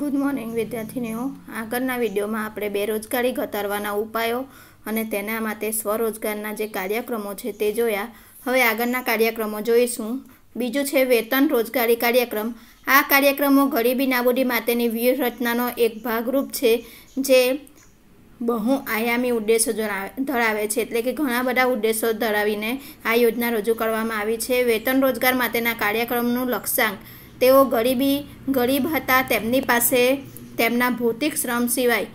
good morning વિદ્યાર્થીનીઓ આગળના વિડીયોમાં આપણે બેરોજગારી ઘટાડવાના ઉપાયો અને તેના માટે સ્વરોજગારના જે કાર્યક્રમો છે તે જોયા હવે આગળના કાર્યક્રમો જોઈશું બીજું છે વેતન રોજગારી કાર્યક્રમ આ કાર્યક્રમો ગરીબી નાબૂદી માટેની વ્યૂહરચનાનો એક ભાગરૂપ છે જે બહુ આયામી ઉદ્દેશો ધરાવે છે એટલે કે ઘણા બધા ઉદ્દેશો ધરાવીને આ યોજના રજૂ કરવામાં આવી છે વેતન રોજગાર માટેના કાર્યક્રમનું લક્ષ્યાંક તેઓ ગરીબી ગરીબ હતા તેમની પાસે તેમના ભૌતિક શ્રમ સિવાય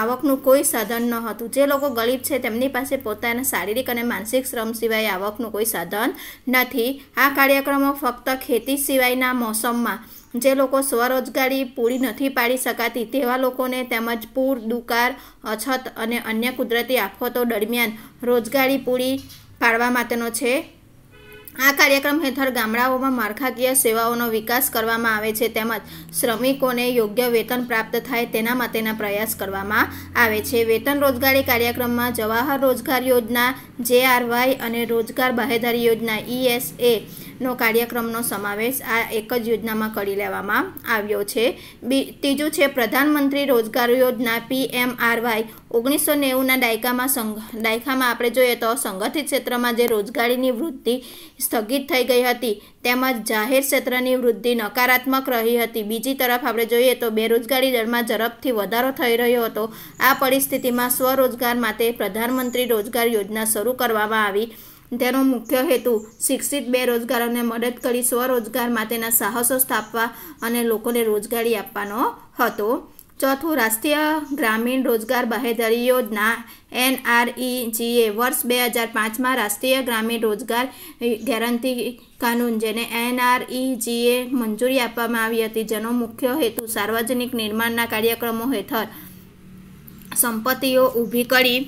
આવકનું કોઈ સાધન ન હતું જે લોકો ગરીબ છે તેમની પાસે પોતાના શારીરિક અને માનસિક શ્રમ સિવાય આવકનું કોઈ સાધન નથી આ કાર્યક્રમો ફક્ત ખેતી સિવાયના મોસમમાં જે લોકો સ્વરોજગારી પૂરી નથી પાડી શકાતી તેવા લોકોને તેમજ પૂર દુકાળ અછત અને અન્ય કુદરતી આફતો દરમિયાન રોજગારી પૂરી પાડવા માટેનો છે આ કાર્યક્રમ હેઠળ ગામડાઓમાં માળખાકીય સેવાઓનો વિકાસ કરવામાં આવે છે તેમજ શ્રમિકોને યોગ્ય વેતન પ્રાપ્ત થાય તેના માટેના પ્રયાસ કરવામાં આવે છે વેતન રોજગારી કાર્યક્રમમાં જવાહર રોજગાર યોજના જેઆરવાય અને રોજગાર બાહેધારી યોજના ઈએસએ નો કાર્યક્રમનો સમાવેશ આ એક જ યોજનામાં કરી લેવામાં આવ્યો છે બી ત્રીજું છે પ્રધાનમંત્રી રોજગાર યોજના પીએમઆરવાય ઓગણીસો નેવુંના દાયકામાં સંઘ દાયકામાં આપણે જોઈએ તો સંગઠિત ક્ષેત્રમાં જે રોજગારીની વૃદ્ધિ સ્થગિત થઈ ગઈ હતી તેમજ જાહેર ક્ષેત્રની વૃદ્ધિ નકારાત્મક રહી હતી બીજી તરફ આપણે જોઈએ તો બેરોજગારી દરમાં ઝડપથી વધારો થઈ રહ્યો હતો આ પરિસ્થિતિમાં સ્વરોજગાર માટે પ્રધાનમંત્રી રોજગાર યોજના શરૂ કરવામાં આવી તેનો મુખ્ય હેતુ શિક્ષિત બેરોજગારોને મદદ કરી સ્વરોજગાર માટેના સાહસો સ્થાપવા અને લોકોને રોજગારી આપવાનો હતો ચોથું રાષ્ટ્રીય ગ્રામીણ રોજગાર બાહેધરી યોજના એનઆરઈજીએ વર્ષ બે હજાર પાંચમાં રાષ્ટ્રીય ગ્રામીણ રોજગાર ગેરંટી કાનૂન જેને એનઆરઈજીએ મંજૂરી આપવામાં આવી હતી જેનો મુખ્ય હેતુ સાર્વજનિક નિર્માણના કાર્યક્રમો હેઠળ સંપત્તિઓ ઊભી કરી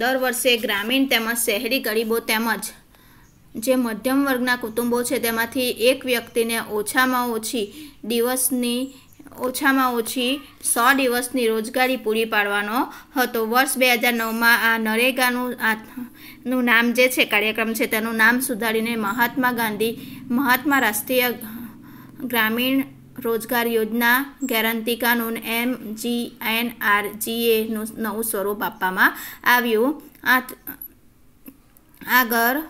દર વર્ષે ગ્રામીણ તેમજ શહેરી ગરીબો તેમજ જે મધ્યમ વર્ગના કુટુંબો છે તેમાંથી એક વ્યક્તિને ઓછામાં ઓછી દિવસની ઓછામાં ઓછી સો દિવસની રોજગારી પૂરી પાડવાનો હતો વર્ષ બે હજાર નવમાં આ નરેગાનું નું નામ જે છે કાર્યક્રમ છે તેનું નામ સુધારીને મહાત્મા ગાંધી મહાત્મા રાષ્ટ્રીય ગ્રામીણ રોજગાર યોજના ગેરંટી કાનૂન એમ જી એન આર જીએનું નવું સ્વરૂપ આપવામાં આવ્યું આ આગળ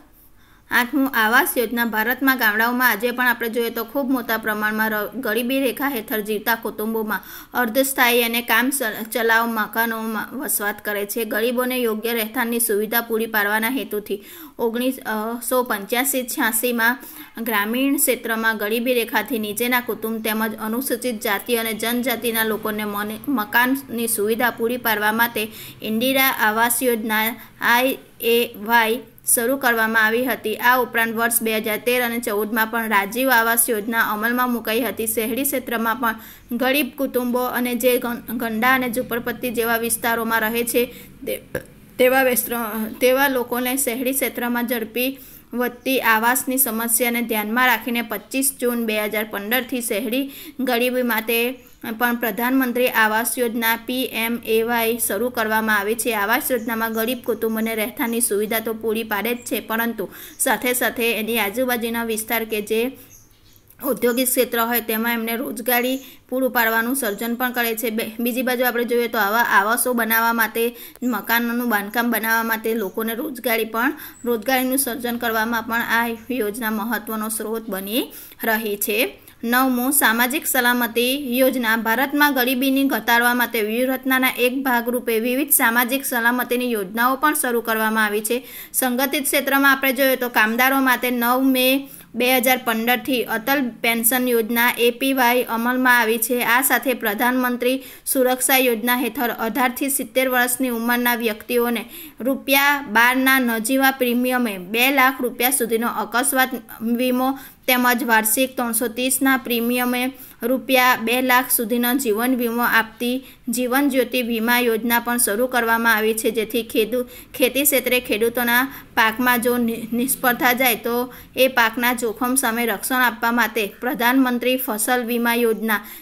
આઠમું આવાસ યોજના ભારતમાં ગામડાઓમાં આજે પણ આપણે જોઈએ તો ખૂબ મોટા પ્રમાણમાં ગરીબી રેખા હેઠળ જીવતા કુટુંબોમાં અર્ધસ્થાયી અને કામ ચલાવ મકાનોમાં વસવાટ કરે છે ગરીબોને યોગ્ય રહેઠાણની સુવિધા પૂરી પાડવાના હેતુથી ઓગણીસો પંચ્યાસી છ્યાસીમાં ગ્રામીણ ક્ષેત્રમાં ગરીબી રેખાથી નીચેના કુટુંબ તેમજ અનુસૂચિત જાતિ અને જનજાતિના લોકોને મકાનની સુવિધા પૂરી પાડવા માટે ઇન્દિરા આવાસ યોજના આઈ એ વાય શરૂ કરવામાં આવી હતી આ ઉપરાંત વર્ષ બે હજાર તેર અને ચૌદમાં પણ રાજીવ આવાસ યોજના અમલમાં મુકાઈ હતી શહેરી ક્ષેત્રમાં પણ ગરીબ કુટુંબો અને જે ગંડા અને ઝુંપડપટ્ટી જેવા વિસ્તારોમાં રહે છે તે તેવા તેવા લોકોને શહેરી ક્ષેત્રમાં ઝડપી વધતી આવાસની સમસ્યાને ધ્યાનમાં રાખીને પચીસ જૂન બે હજાર પંદરથી શહેરી ગરીબી માટે પણ પ્રધાનમંત્રી આવાસ યોજના પી પીએમએવાય શરૂ કરવામાં આવી છે આવાસ યોજનામાં ગરીબ કુટુંબોને રહેઠાણની સુવિધા તો પૂરી પાડે જ છે પરંતુ સાથે સાથે એની આજુબાજુના વિસ્તાર કે જે ઔદ્યોગિક ક્ષેત્ર હોય તેમાં એમને રોજગારી પૂરું પાડવાનું સર્જન પણ કરે છે બીજી બાજુ આપણે જોઈએ તો આવા આવાસો બનાવવા માટે મકાનોનું બાંધકામ બનાવવા માટે લોકોને રોજગારી પણ રોજગારીનું સર્જન કરવામાં પણ આ યોજના મહત્ત્વનો સ્ત્રોત બની રહી છે નવમું સામાજિક સલામતી યોજના ભારતમાં ગરીબીની ઘટાડવા માટે વ્યૂહરચનાના એક ભાગરૂપે વિવિધ સામાજિક સલામતીની યોજનાઓ પણ શરૂ કરવામાં આવી છે સંગઠિત ક્ષેત્રમાં આપણે જોઈએ તો કામદારો માટે નવ મે બે હજાર પંદરથી અટલ પેન્શન યોજના એપીવાય અમલમાં આવી છે આ સાથે પ્રધાનમંત્રી સુરક્ષા યોજના હેઠળ અઢારથી સિત્તેર વર્ષની ઉંમરના વ્યક્તિઓને રૂપિયા બારના નજીવા પ્રીમિયમે બે લાખ રૂપિયા સુધીનો અકસ્માત વીમો તેમજ વાર્ષિક ત્રણસો ત્રીસના પ્રીમિયમે રૂપિયા બે લાખ સુધીનો જીવન વીમો આપતી જીવન જ્યોતિ વીમા યોજના પણ શરૂ કરવામાં આવી છે જેથી ખેડૂ ખેતી ક્ષેત્રે ખેડૂતોના પાકમાં જો નિષ્ફળતા જાય તો એ પાકના જોખમ સામે રક્ષણ આપવા માટે પ્રધાનમંત્રી ફસલ વીમા યોજના